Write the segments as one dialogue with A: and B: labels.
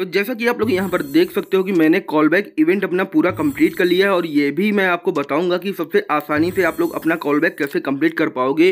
A: तो जैसा कि आप लोग यहाँ पर देख सकते हो कि मैंने कॉल बैक इवेंट अपना पूरा कंप्लीट कर लिया है और ये भी मैं आपको बताऊंगा कि सबसे आसानी से आप लोग अपना कॉल बैक कैसे कंप्लीट कर पाओगे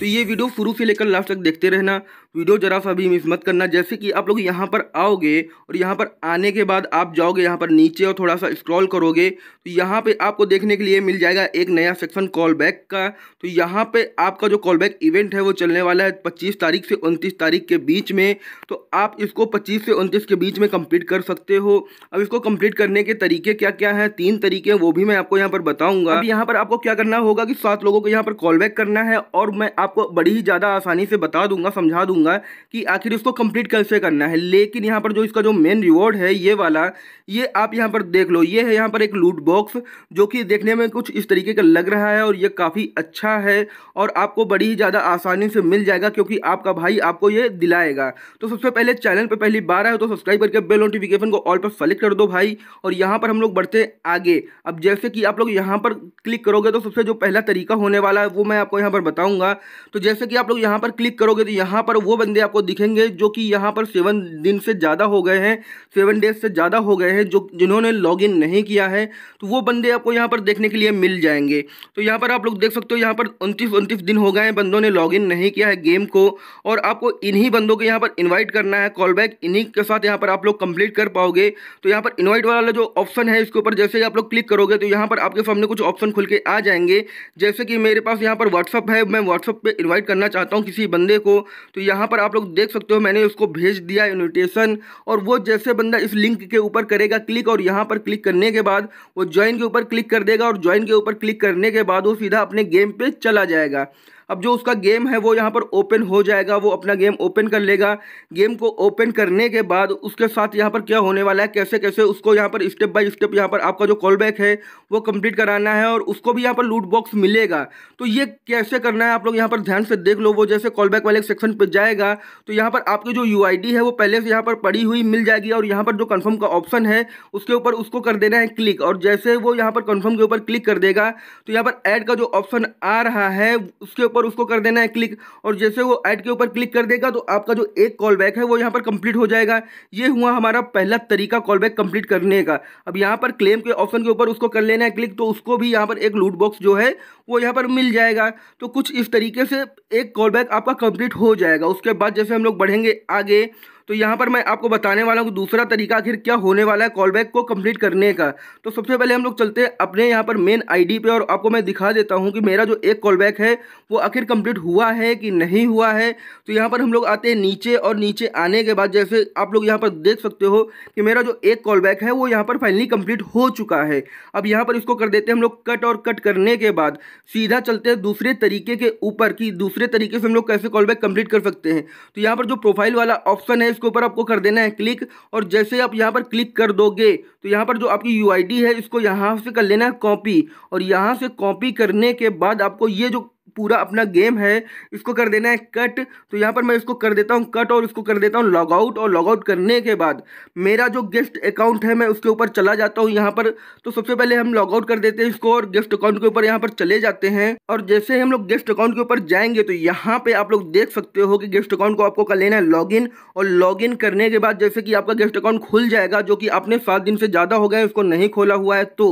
A: तो ये वीडियो शुरू से लेकर लास्ट तक देखते रहना वीडियो जरा सा भी मिस मत करना जैसे कि आप लोग यहाँ पर आओगे और यहाँ पर आने के बाद आप जाओगे यहाँ पर नीचे और थोड़ा सा स्क्रॉल करोगे तो यहाँ पे आपको देखने के लिए मिल जाएगा एक नया सेक्शन कॉल बैक का तो यहाँ पे आपका जो कॉल बैक इवेंट है वो चलने वाला है पच्चीस तारीख से उनतीस तारीख के बीच में तो आप इसको पच्चीस से उनतीस के बीच में कम्प्लीट कर सकते हो अब इसको कम्प्लीट करने के तरीके क्या क्या हैं तीन तरीके वो भी मैं आपको यहाँ पर बताऊँगा अभी यहाँ पर आपको क्या करना होगा कि सात लोगों को यहाँ पर कॉल बैक करना है और मैं आपको बड़ी ही ज़्यादा आसानी से बता दूंगा समझा दूंगा दूंगा कि आखिर इसको कंप्लीट कैसे करना है लेकिन यहाँ पर जो इसका जो मेन रिवॉर्ड है ये वाला ये आप यहाँ पर देख लो ये है यहाँ पर एक लूट बॉक्स जो कि देखने में कुछ इस तरीके का लग रहा है और ये काफ़ी अच्छा है और आपको बड़ी ही ज़्यादा आसानी से मिल जाएगा क्योंकि आपका भाई आपको ये दिलाएगा तो सबसे पहले चैनल पर पहली बार आए तो सब्सक्राइब करके बेल नोटिफिकेशन को ऑल पर सेलेक्ट कर दो भाई और यहाँ पर हम लोग बढ़ते आगे अब जैसे कि आप लोग यहाँ पर क्लिक करोगे तो सबसे जो पहला तरीका होने वाला है वो मैं आपको यहाँ पर बताऊँगा तो जैसे कि आप लोग यहाँ पर क्लिक करोगे तो यहाँ पर वो बंदे आपको दिखेंगे जो कि यहाँ पर सेवन दिन से ज़्यादा हो गए हैं सेवन डेज से ज़्यादा हो गए हैं जो जिन्होंने लॉग नहीं किया है तो वो बंदे आपको यहाँ पर देखने के लिए मिल जाएंगे तो यहाँ पर आप लोग देख सकते हो यहाँ पर उनतीस उनतीस दिन हो गए हैं बंदों ने लॉग नहीं किया है गेम को और आपको इन्हीं बंदों को यहाँ पर इन्वाइट करना है कॉल बैक इन्हीं के साथ यहाँ पर आप लोग कंप्लीट कर पाओगे तो यहाँ पर इन्वाइट वाला जो ऑप्शन है इसके ऊपर जैसे ही आप लोग क्लिक करोगे तो यहाँ पर आपके सामने कुछ ऑप्शन खुल के आ जाएंगे जैसे कि मेरे पास यहाँ पर व्हाट्सअप है मैं व्हाट्सअप पर इन्वाइट करना चाहता हूँ किसी बंदे को तो यहाँ यहाँ पर आप लोग देख सकते हो मैंने उसको भेज दिया इन्विटेशन और वो जैसे बंदा इस लिंक के ऊपर करेगा क्लिक और यहाँ पर क्लिक करने के बाद वो ज्वाइन के ऊपर क्लिक कर देगा और ज्वाइन के ऊपर क्लिक करने के बाद वो सीधा अपने गेम पे चला जाएगा अब जो उसका गेम है वो यहाँ पर ओपन हो जाएगा वो अपना गेम ओपन कर लेगा गेम को ओपन करने के बाद उसके साथ यहाँ पर क्या होने वाला है कैसे कैसे उसको यहाँ पर स्टेप बाय स्टेप यहाँ पर आपका जो कॉल बैक है वो कंप्लीट कराना है और उसको भी यहाँ पर लूट बॉक्स मिलेगा तो ये कैसे करना है आप लोग यहाँ पर ध्यान से देख लो वो जैसे कॉल बैक वाले सेक्शन पर जाएगा तो यहाँ पर आपकी जो यू है वो पहले से यहाँ पर पड़ी हुई मिल जाएगी और यहाँ पर जो कन्फर्म का ऑप्शन है उसके ऊपर उसको कर देना है क्लिक और जैसे वो यहाँ पर कन्फर्म के ऊपर क्लिक कर देगा तो यहाँ पर ऐड का जो ऑप्शन आ रहा है उसके ऊपर उसको कर देना है क्लिक और जैसे वो ऐड के ऊपर क्लिक कर देगा तो आपका जो एक कॉल बैक है वो यहाँ पर कंप्लीट हो जाएगा ये हुआ हमारा पहला तरीका कॉल बैक कंप्लीट करने का अब यहाँ पर क्लेम के ऑप्शन के ऊपर उसको कर लेना है क्लिक तो उसको भी यहाँ पर एक लूट बॉक्स जो है वो यहाँ पर मिल जाएगा तो कुछ इस तरीके से एक कॉल बैक आपका कंप्लीट हो जाएगा उसके बाद जैसे हम लोग बढ़ेंगे आगे तो यहाँ पर मैं आपको बताने वाला हूँ दूसरा तरीका आखिर क्या होने वाला है कॉल बैक को कंप्लीट करने का तो सबसे पहले हम लोग चलते हैं अपने यहाँ पर मेन आईडी पे और आपको मैं दिखा देता हूँ कि मेरा जो एक कॉल बैक है वो आखिर कंप्लीट हुआ है कि नहीं हुआ है तो यहाँ पर हम लोग आते हैं नीचे और नीचे आने के बाद जैसे आप लोग यहाँ पर देख सकते हो कि मेरा जो एक कॉल बैक है वो यहाँ पर फाइनली कम्प्लीट हो चुका है अब यहाँ पर इसको कर देते हैं हम लोग कट और कट करने के बाद सीधा चलते हैं दूसरे तरीके के ऊपर कि दूसरे तरीके से हम लोग कैसे कॉल बैक कम्प्लीट कर सकते हैं तो यहाँ पर जो प्रोफाइल वाला ऑप्शन है इसके ऊपर आपको कर देना है क्लिक और जैसे आप यहाँ पर क्लिक कर दोगे तो यहाँ पर जो आपकी यू है इसको यहाँ से कर लेना है कॉपी और यहाँ से कॉपी करने के बाद आपको ये जो पूरा अपना गेम है इसको कर देना है कट तो यहाँ पर मैं इसको कर देता हूँ कट और इसको कर देता हूँ लॉगआउट और लॉगआउट करने के बाद मेरा जो गेस्ट अकाउंट है मैं उसके ऊपर चला जाता हूँ यहाँ पर तो सबसे पहले हम लॉगआउट कर देते हैं इसको और गेस्ट अकाउंट के ऊपर यहाँ पर चले जाते हैं और जैसे ही हम लोग गेस्ट अकाउंट के ऊपर जाएंगे तो यहाँ पर आप लोग देख सकते हो कि गेस्ट अकाउंट को आपको कर लेना है लॉग और लॉग करने के बाद जैसे कि आपका गेस्ट अकाउंट खुल जाएगा जो कि आपने सात दिन से ज़्यादा हो गए उसको नहीं खोला हुआ है तो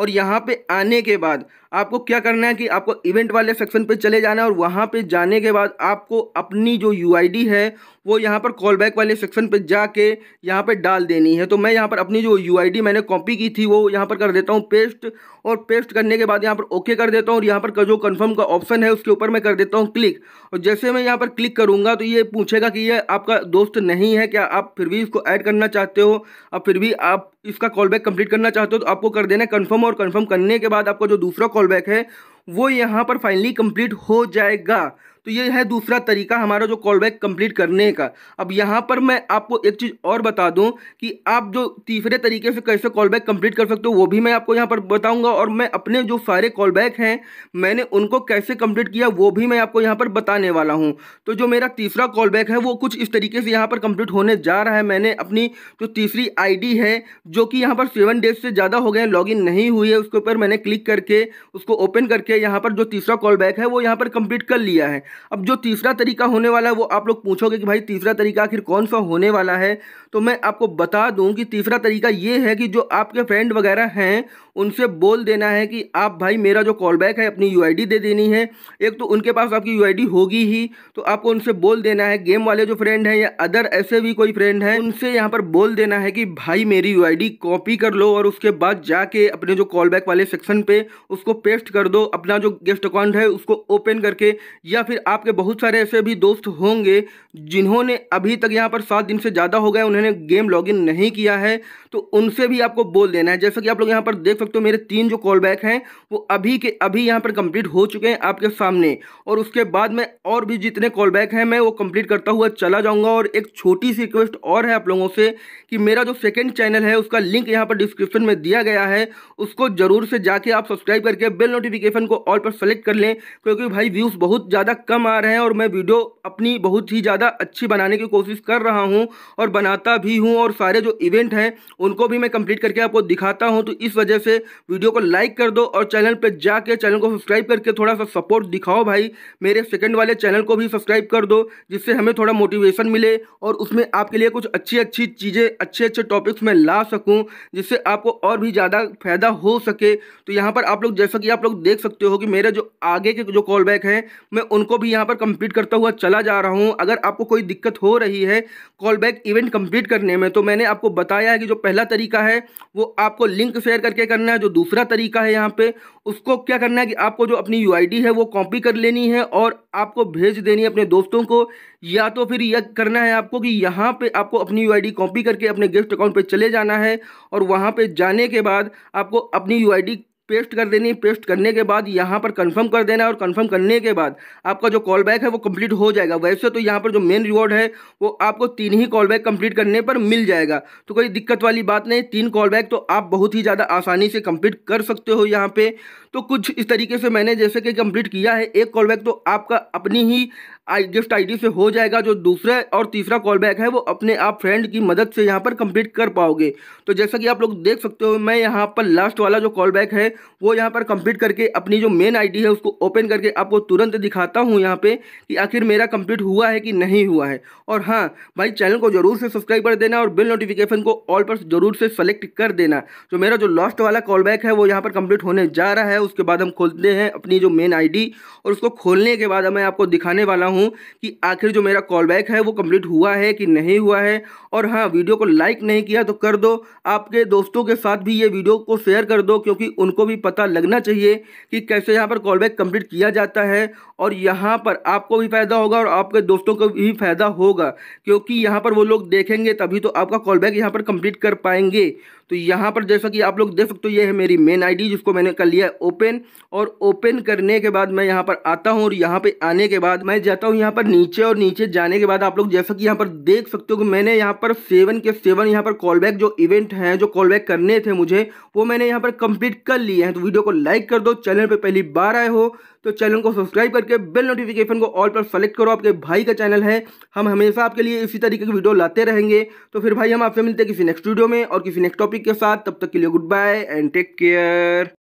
A: और यहाँ पे आने के बाद आपको क्या करना है कि आपको इवेंट वाले सेक्शन पे चले जाना है और वहाँ पे जाने के बाद आपको अपनी जो यू है वो यहाँ पर कॉल बैक वाले सेक्शन पे जाके यहाँ पे डाल देनी है तो मैं यहाँ पर अपनी जो यू मैंने कॉपी की थी वो यहाँ पर कर देता हूँ पेस्ट और पेस्ट करने के बाद यहाँ पर ओके कर देता हूँ और यहाँ पर जो कन्फर्म का ऑप्शन है उसके ऊपर मैं कर देता हूँ क्लिक और जैसे मैं यहाँ पर क्लिक करूँगा तो ये पूछेगा कि ये आपका दोस्त नहीं है क्या आप फिर भी इसको ऐड करना चाहते हो और फिर भी आप इसका कॉल बैक कंप्लीट करना चाहते हो तो आपको कर देना है कन्फर्म और कन्फर्म करने के बाद आपका जो दूसरा कॉल बैक है वो यहाँ पर फाइनली कंप्लीट हो जाएगा तो ये है दूसरा तरीका हमारा जो कॉल बैक कम्प्लीट करने का अब यहाँ पर मैं आपको एक चीज़ और बता दूँ कि आप जो तीसरे तरीके से कैसे कॉल बैक कम्प्लीट कर सकते हो वो भी मैं आपको यहाँ पर बताऊँगा और मैं अपने जो सारे कॉल बैक हैं मैंने उनको कैसे कम्प्लीट किया वो भी मैं आपको यहाँ पर बताने वाला हूँ तो जो मेरा तीसरा कॉल बैक है वो कुछ इस तरीके से यहाँ पर कम्प्लीट होने जा रहा है मैंने अपनी जो तीसरी आई है जो कि यहाँ पर सेवन डेज से ज़्यादा हो गए लॉग इन नहीं हुई है उसके ऊपर मैंने क्लिक करके उसको ओपन करके यहाँ पर जो तीसरा कॉल बैक है वो यहाँ पर कम्प्लीट कर लिया है अब जो तीसरा तरीका होने वाला है वो आप लोग पूछोगे कि भाई तीसरा तरीका आखिर कौन सा होने वाला है तो मैं आपको बता दूं कि तीसरा तरीका ये है कि जो आपके फ्रेंड वगैरह हैं उनसे बोल देना है कि आप भाई मेरा जो कॉल बैक है अपनी यू दे देनी है एक तो उनके पास आपकी यू होगी ही तो आपको उनसे बोल देना है गेम वाले जो फ्रेंड हैं या अदर ऐसे भी कोई फ्रेंड हैं उनसे यहाँ पर बोल देना है कि भाई मेरी यू कॉपी कर लो और उसके बाद जाके अपने जो कॉल बैक वाले सेक्शन पे उसको पेस्ट कर दो अपना जो गेस्ट अकाउंट है उसको ओपन करके या फिर आपके बहुत सारे ऐसे भी दोस्त होंगे जिन्होंने अभी तक यहाँ पर सात दिन से ज़्यादा हो गए उन्होंने गेम लॉगिन नहीं किया है तो उनसे भी आपको बोल देना है जैसा कि आप लोग यहाँ पर देख सकते हो मेरे तीन जो कॉल बैक हैं वो अभी के अभी यहाँ पर कंप्लीट हो चुके हैं आपके सामने और उसके बाद में और भी जितने कॉल बैक हैं मैं वो कम्प्लीट करता हुआ चला जाऊँगा और एक छोटी सी रिक्वेस्ट और है आप लोगों से कि मेरा जो सेकेंड चैनल है उसका लिंक यहाँ पर डिस्क्रिप्शन में दिया गया है उसको ज़रूर से जाके आप सब्सक्राइब करके बिल नोटिफिकेशन को ऑल पर सेलेक्ट कर लें क्योंकि भाई व्यूज़ बहुत ज़्यादा कम आ रहे हैं और मैं वीडियो अपनी बहुत ही ज़्यादा अच्छी बनाने की कोशिश कर रहा हूँ और बनाता भी हूँ और सारे जो इवेंट हैं उनको भी मैं कंप्लीट करके आपको दिखाता हूँ तो इस वजह से वीडियो को लाइक कर दो और चैनल पर जाके चैनल को सब्सक्राइब करके थोड़ा सा सपोर्ट दिखाओ भाई मेरे सेकेंड वाले चैनल को भी सब्सक्राइब कर दो जिससे हमें थोड़ा मोटिवेशन मिले और उसमें आपके लिए कुछ अच्छी अच्छी चीज़ें अच्छे अच्छे टॉपिक्स मैं ला सकूँ जिससे आपको और भी ज़्यादा फायदा हो सके तो यहाँ पर आप लोग जैसा कि आप लोग देख सकते हो कि मेरे जो आगे के जो कॉल बैक हैं मैं उनको भी यहाँ पर कंप्लीट करता हुआ चला जा रहा हूँ अगर आपको कोई दिक्कत हो रही है कॉल बैक इवेंट कंप्लीट करने में तो मैंने आपको बताया है कि जो पहला तरीका है वो आपको लिंक शेयर करके करना है जो दूसरा तरीका है यहाँ पे उसको क्या करना है कि आपको जो अपनी यू है वो कॉपी कर लेनी है और आपको भेज देनी है अपने दोस्तों को या तो फिर यह करना है आपको कि यहाँ पे आपको अपनी यू कॉपी करके अपने गिफ्ट अकाउंट पे चले जाना है और वहाँ पे जाने के बाद आपको अपनी यू पेस्ट कर देनी है पेस्ट करने के बाद यहाँ पर कंफर्म कर देना है और कंफर्म करने के बाद आपका जो कॉल बैक है वो कंप्लीट हो जाएगा वैसे तो यहाँ पर जो मेन रिवॉर्ड है वो आपको तीन ही कॉल बैक कंप्लीट करने पर मिल जाएगा तो कोई दिक्कत वाली बात नहीं तीन कॉल बैक तो आप बहुत ही ज़्यादा आसानी से कंप्लीट कर सकते हो यहाँ पर तो कुछ इस तरीके से मैंने जैसे कि कंप्लीट किया है एक कॉल बैक तो आपका अपनी ही आई गिफ्ट आईडी से हो जाएगा जो दूसरा और तीसरा कॉल बैक है वो अपने आप फ्रेंड की मदद से यहाँ पर कंप्लीट कर पाओगे तो जैसा कि आप लोग देख सकते हो मैं यहाँ पर लास्ट वाला जो कॉल बैक है वो यहाँ पर कंप्लीट करके अपनी जो मेन आईडी है उसको ओपन करके आपको तुरंत दिखाता हूँ यहाँ पर कि आखिर मेरा कंप्लीट हुआ है कि नहीं हुआ है और हाँ भाई चैनल को जरूर से सब्सक्राइब कर देना और बिल नोटिफिकेशन को ऑल पर जरूर से सेलेक्ट कर देना जो मेरा जो लास्ट वाला कॉल बैक है वो यहाँ पर कंप्लीट होने जा रहा है उसके बाद हम खोलते हैं अपनी जो मेन आई और उसको खोलने के बाद मैं आपको दिखाने वाला हूँ हूँ कि आखिर जो मेरा कॉल बैक है वो कंप्लीट हुआ है कि नहीं हुआ है और हाँ वीडियो को लाइक नहीं किया तो कर दो आपके दोस्तों के साथ भी ये वीडियो को शेयर कर दो क्योंकि उनको भी पता लगना चाहिए कि कैसे यहाँ पर कॉल बैक कंप्लीट किया जाता है और यहाँ पर आपको भी फ़ायदा होगा और आपके दोस्तों को भी फ़ायदा होगा क्योंकि यहाँ पर वो लोग देखेंगे तभी तो आपका कॉल बैक यहाँ पर कंप्लीट कर पाएंगे तो यहाँ पर जैसा कि आप लोग देख सकते हो ये है मेरी मेन आईडी जिसको मैंने कर लिया है ओपन और ओपन करने के बाद मैं यहाँ पर आता हूँ और यहाँ पे आने के बाद मैं जाता हूँ यहाँ पर नीचे और नीचे जाने के बाद आप लोग जैसा कि यहाँ पर देख सकते हो कि मैंने यहाँ पर सेवन के सेवन यहाँ पर कॉल बैक जो इवेंट हैं जो कॉल बैक करने थे मुझे वो मैंने यहाँ पर कंप्लीट कर लिए हैं तो वीडियो को लाइक कर दो चैनल पर पहली बार आए हो तो चैनल को सब्सक्राइब करके बेल नोटिफिकेशन को ऑल पर सेलेक्ट करो आपके भाई का चैनल है हम हमेशा आपके लिए इसी तरीके की वीडियो लाते रहेंगे तो फिर भाई हम आपसे मिलते हैं किसी नेक्स्ट वीडियो में और किसी नेक्स्ट टॉपिक के साथ तब तक के लिए goodbye and take care